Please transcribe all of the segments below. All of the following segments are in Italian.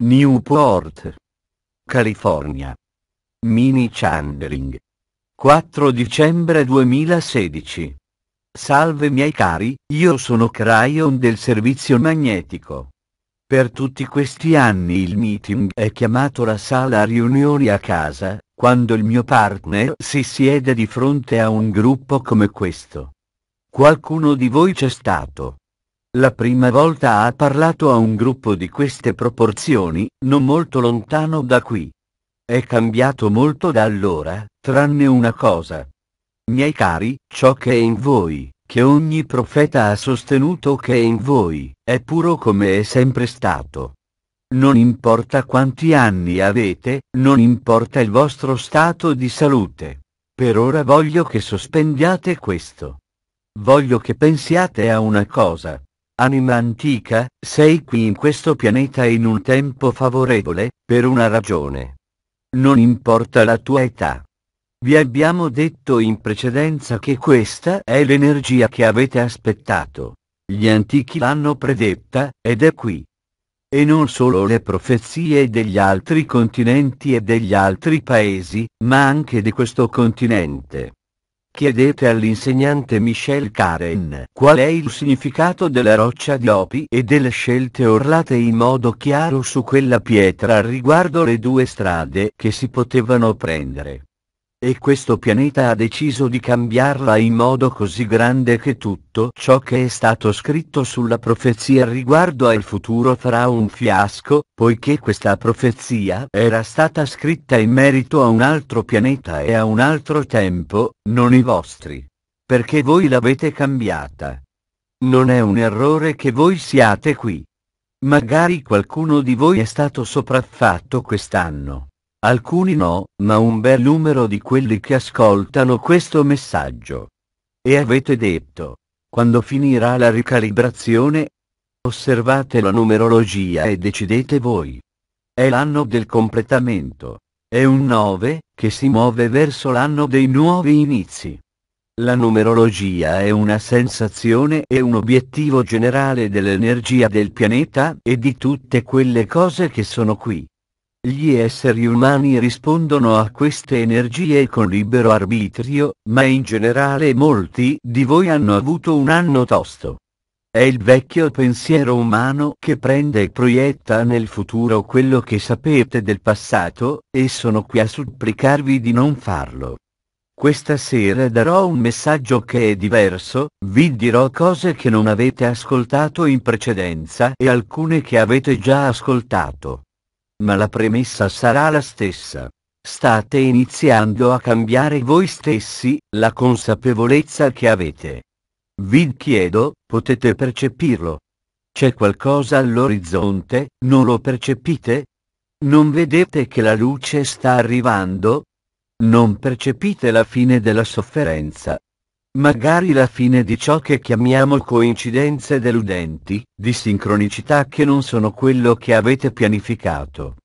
Newport, California. Mini Chandling. 4 dicembre 2016. Salve miei cari, io sono Cryon del servizio magnetico. Per tutti questi anni il meeting è chiamato la sala riunioni a casa, quando il mio partner si siede di fronte a un gruppo come questo. Qualcuno di voi c'è stato. La prima volta ha parlato a un gruppo di queste proporzioni, non molto lontano da qui. È cambiato molto da allora, tranne una cosa. Miei cari, ciò che è in voi, che ogni profeta ha sostenuto che è in voi, è puro come è sempre stato. Non importa quanti anni avete, non importa il vostro stato di salute. Per ora voglio che sospendiate questo. Voglio che pensiate a una cosa. Anima antica, sei qui in questo pianeta in un tempo favorevole, per una ragione. Non importa la tua età. Vi abbiamo detto in precedenza che questa è l'energia che avete aspettato. Gli antichi l'hanno predetta, ed è qui. E non solo le profezie degli altri continenti e degli altri paesi, ma anche di questo continente. Chiedete all'insegnante Michel Karen qual è il significato della roccia di Opi e delle scelte orlate in modo chiaro su quella pietra riguardo le due strade che si potevano prendere. E questo pianeta ha deciso di cambiarla in modo così grande che tutto ciò che è stato scritto sulla profezia riguardo al futuro farà un fiasco, poiché questa profezia era stata scritta in merito a un altro pianeta e a un altro tempo, non i vostri. Perché voi l'avete cambiata. Non è un errore che voi siate qui. Magari qualcuno di voi è stato sopraffatto quest'anno alcuni no, ma un bel numero di quelli che ascoltano questo messaggio. E avete detto, quando finirà la ricalibrazione? Osservate la numerologia e decidete voi. È l'anno del completamento. È un 9, che si muove verso l'anno dei nuovi inizi. La numerologia è una sensazione e un obiettivo generale dell'energia del pianeta e di tutte quelle cose che sono qui. Gli esseri umani rispondono a queste energie con libero arbitrio, ma in generale molti di voi hanno avuto un anno tosto. È il vecchio pensiero umano che prende e proietta nel futuro quello che sapete del passato, e sono qui a supplicarvi di non farlo. Questa sera darò un messaggio che è diverso, vi dirò cose che non avete ascoltato in precedenza e alcune che avete già ascoltato ma la premessa sarà la stessa. State iniziando a cambiare voi stessi, la consapevolezza che avete. Vi chiedo, potete percepirlo? C'è qualcosa all'orizzonte, non lo percepite? Non vedete che la luce sta arrivando? Non percepite la fine della sofferenza, magari la fine di ciò che chiamiamo coincidenze deludenti, di sincronicità che non sono quello che avete pianificato.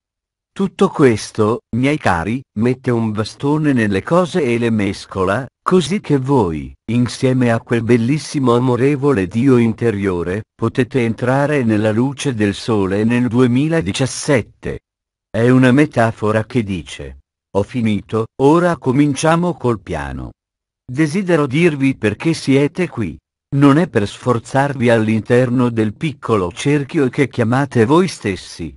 Tutto questo, miei cari, mette un bastone nelle cose e le mescola, così che voi, insieme a quel bellissimo amorevole Dio interiore, potete entrare nella luce del sole nel 2017. È una metafora che dice, ho finito, ora cominciamo col piano. Desidero dirvi perché siete qui. Non è per sforzarvi all'interno del piccolo cerchio che chiamate voi stessi.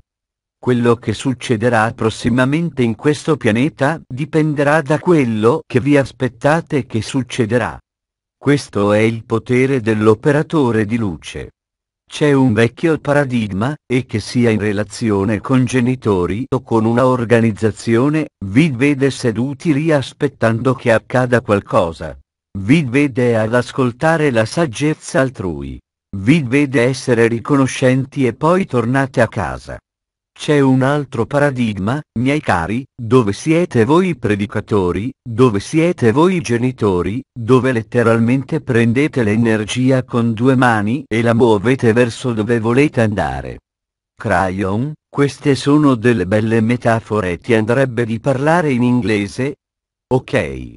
Quello che succederà prossimamente in questo pianeta dipenderà da quello che vi aspettate che succederà. Questo è il potere dell'operatore di luce. C'è un vecchio paradigma, e che sia in relazione con genitori o con una organizzazione, vi vede seduti lì aspettando che accada qualcosa. Vi vede ad ascoltare la saggezza altrui. Vi vede essere riconoscenti e poi tornate a casa. C'è un altro paradigma, miei cari, dove siete voi predicatori, dove siete voi genitori, dove letteralmente prendete l'energia con due mani e la muovete verso dove volete andare. Crayon, queste sono delle belle metafore ti andrebbe di parlare in inglese? Ok.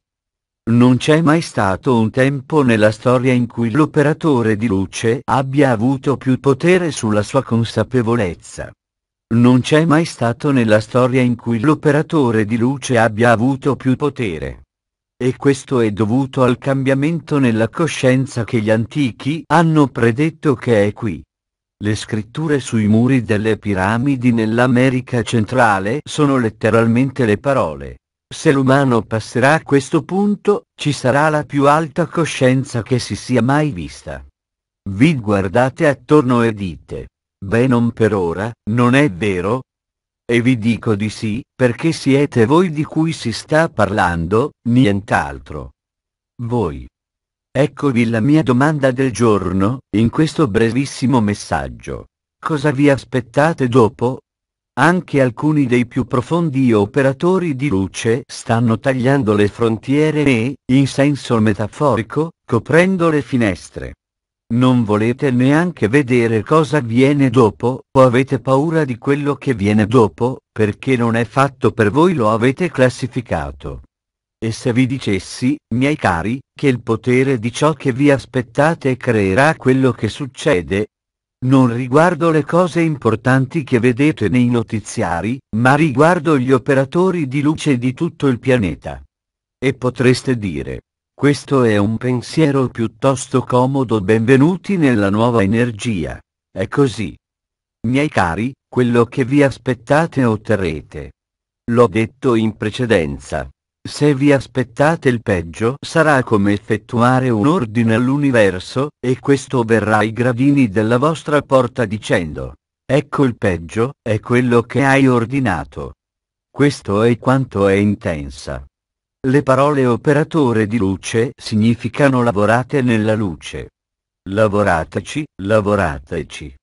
Non c'è mai stato un tempo nella storia in cui l'operatore di luce abbia avuto più potere sulla sua consapevolezza. Non c'è mai stato nella storia in cui l'operatore di luce abbia avuto più potere. E questo è dovuto al cambiamento nella coscienza che gli antichi hanno predetto che è qui. Le scritture sui muri delle piramidi nell'America centrale sono letteralmente le parole. Se l'umano passerà a questo punto, ci sarà la più alta coscienza che si sia mai vista. Vi guardate attorno e dite, Beh non per ora, non è vero? E vi dico di sì, perché siete voi di cui si sta parlando, nient'altro. Voi. Eccovi la mia domanda del giorno, in questo brevissimo messaggio. Cosa vi aspettate dopo? Anche alcuni dei più profondi operatori di luce stanno tagliando le frontiere e, in senso metaforico, coprendo le finestre. Non volete neanche vedere cosa avviene dopo, o avete paura di quello che viene dopo, perché non è fatto per voi lo avete classificato. E se vi dicessi, miei cari, che il potere di ciò che vi aspettate creerà quello che succede? Non riguardo le cose importanti che vedete nei notiziari, ma riguardo gli operatori di luce di tutto il pianeta. E potreste dire, questo è un pensiero piuttosto comodo benvenuti nella nuova energia. È così. Miei cari, quello che vi aspettate otterrete. L'ho detto in precedenza. Se vi aspettate il peggio sarà come effettuare un ordine all'universo, e questo verrà ai gradini della vostra porta dicendo. Ecco il peggio, è quello che hai ordinato. Questo è quanto è intensa. Le parole operatore di luce significano lavorate nella luce. Lavorateci, lavorateci.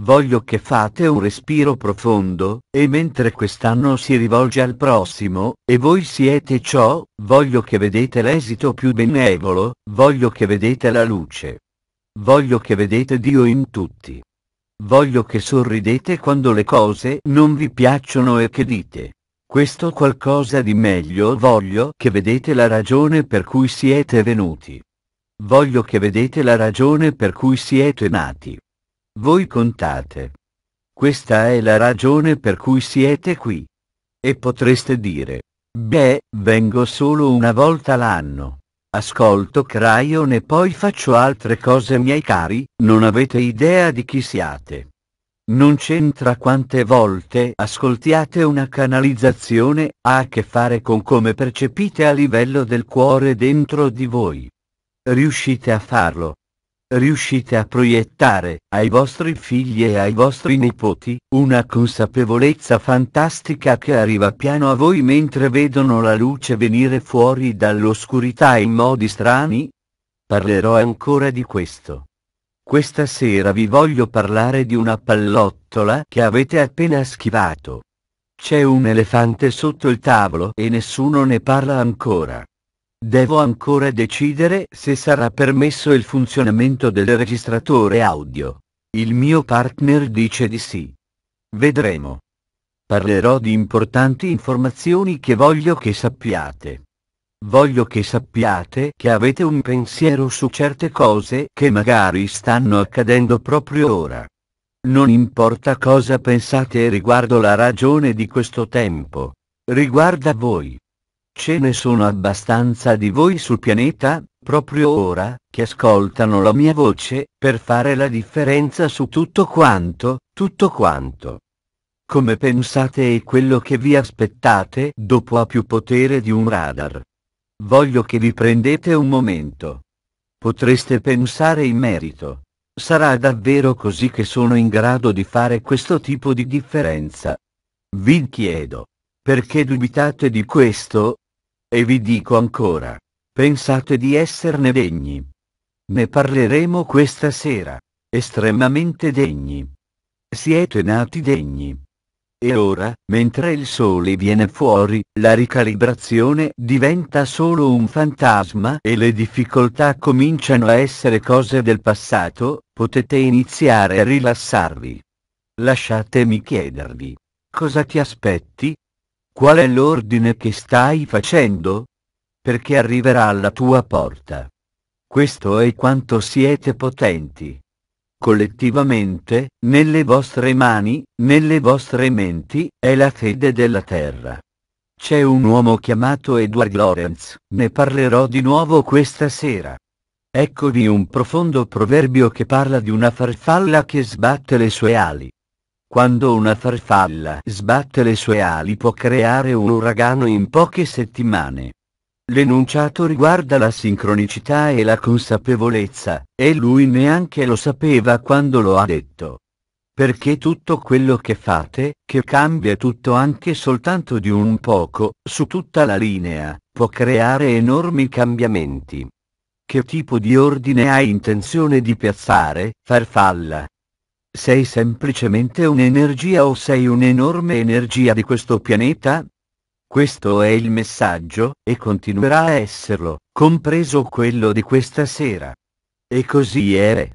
Voglio che fate un respiro profondo, e mentre quest'anno si rivolge al prossimo, e voi siete ciò, voglio che vedete l'esito più benevolo, voglio che vedete la luce. Voglio che vedete Dio in tutti. Voglio che sorridete quando le cose non vi piacciono e che dite. Questo qualcosa di meglio voglio che vedete la ragione per cui siete venuti. Voglio che vedete la ragione per cui siete nati. Voi contate. Questa è la ragione per cui siete qui. E potreste dire, beh, vengo solo una volta l'anno. Ascolto Crayon e poi faccio altre cose miei cari, non avete idea di chi siate. Non c'entra quante volte ascoltiate una canalizzazione, ha a che fare con come percepite a livello del cuore dentro di voi. Riuscite a farlo. Riuscite a proiettare ai vostri figli e ai vostri nipoti una consapevolezza fantastica che arriva piano a voi mentre vedono la luce venire fuori dall'oscurità in modi strani? Parlerò ancora di questo. Questa sera vi voglio parlare di una pallottola che avete appena schivato. C'è un elefante sotto il tavolo e nessuno ne parla ancora. Devo ancora decidere se sarà permesso il funzionamento del registratore audio. Il mio partner dice di sì. Vedremo. Parlerò di importanti informazioni che voglio che sappiate. Voglio che sappiate che avete un pensiero su certe cose che magari stanno accadendo proprio ora. Non importa cosa pensate riguardo la ragione di questo tempo. Riguarda voi. Ce ne sono abbastanza di voi sul pianeta, proprio ora, che ascoltano la mia voce, per fare la differenza su tutto quanto, tutto quanto. Come pensate e quello che vi aspettate dopo ha più potere di un radar. Voglio che vi prendete un momento. Potreste pensare in merito. Sarà davvero così che sono in grado di fare questo tipo di differenza? Vi chiedo. Perché dubitate di questo? E vi dico ancora. Pensate di esserne degni. Ne parleremo questa sera. Estremamente degni. Siete nati degni. E ora, mentre il sole viene fuori, la ricalibrazione diventa solo un fantasma e le difficoltà cominciano a essere cose del passato, potete iniziare a rilassarvi. Lasciatemi chiedervi. Cosa ti aspetti? Qual è l'ordine che stai facendo? Perché arriverà alla tua porta. Questo è quanto siete potenti collettivamente, nelle vostre mani, nelle vostre menti, è la fede della terra. C'è un uomo chiamato Edward Lawrence, ne parlerò di nuovo questa sera. Eccovi un profondo proverbio che parla di una farfalla che sbatte le sue ali. Quando una farfalla sbatte le sue ali può creare un uragano in poche settimane. L'enunciato riguarda la sincronicità e la consapevolezza, e lui neanche lo sapeva quando lo ha detto. Perché tutto quello che fate, che cambia tutto anche soltanto di un poco, su tutta la linea, può creare enormi cambiamenti. Che tipo di ordine hai intenzione di piazzare, farfalla? Sei semplicemente un'energia o sei un'enorme energia di questo pianeta? Questo è il messaggio, e continuerà a esserlo, compreso quello di questa sera. E così è.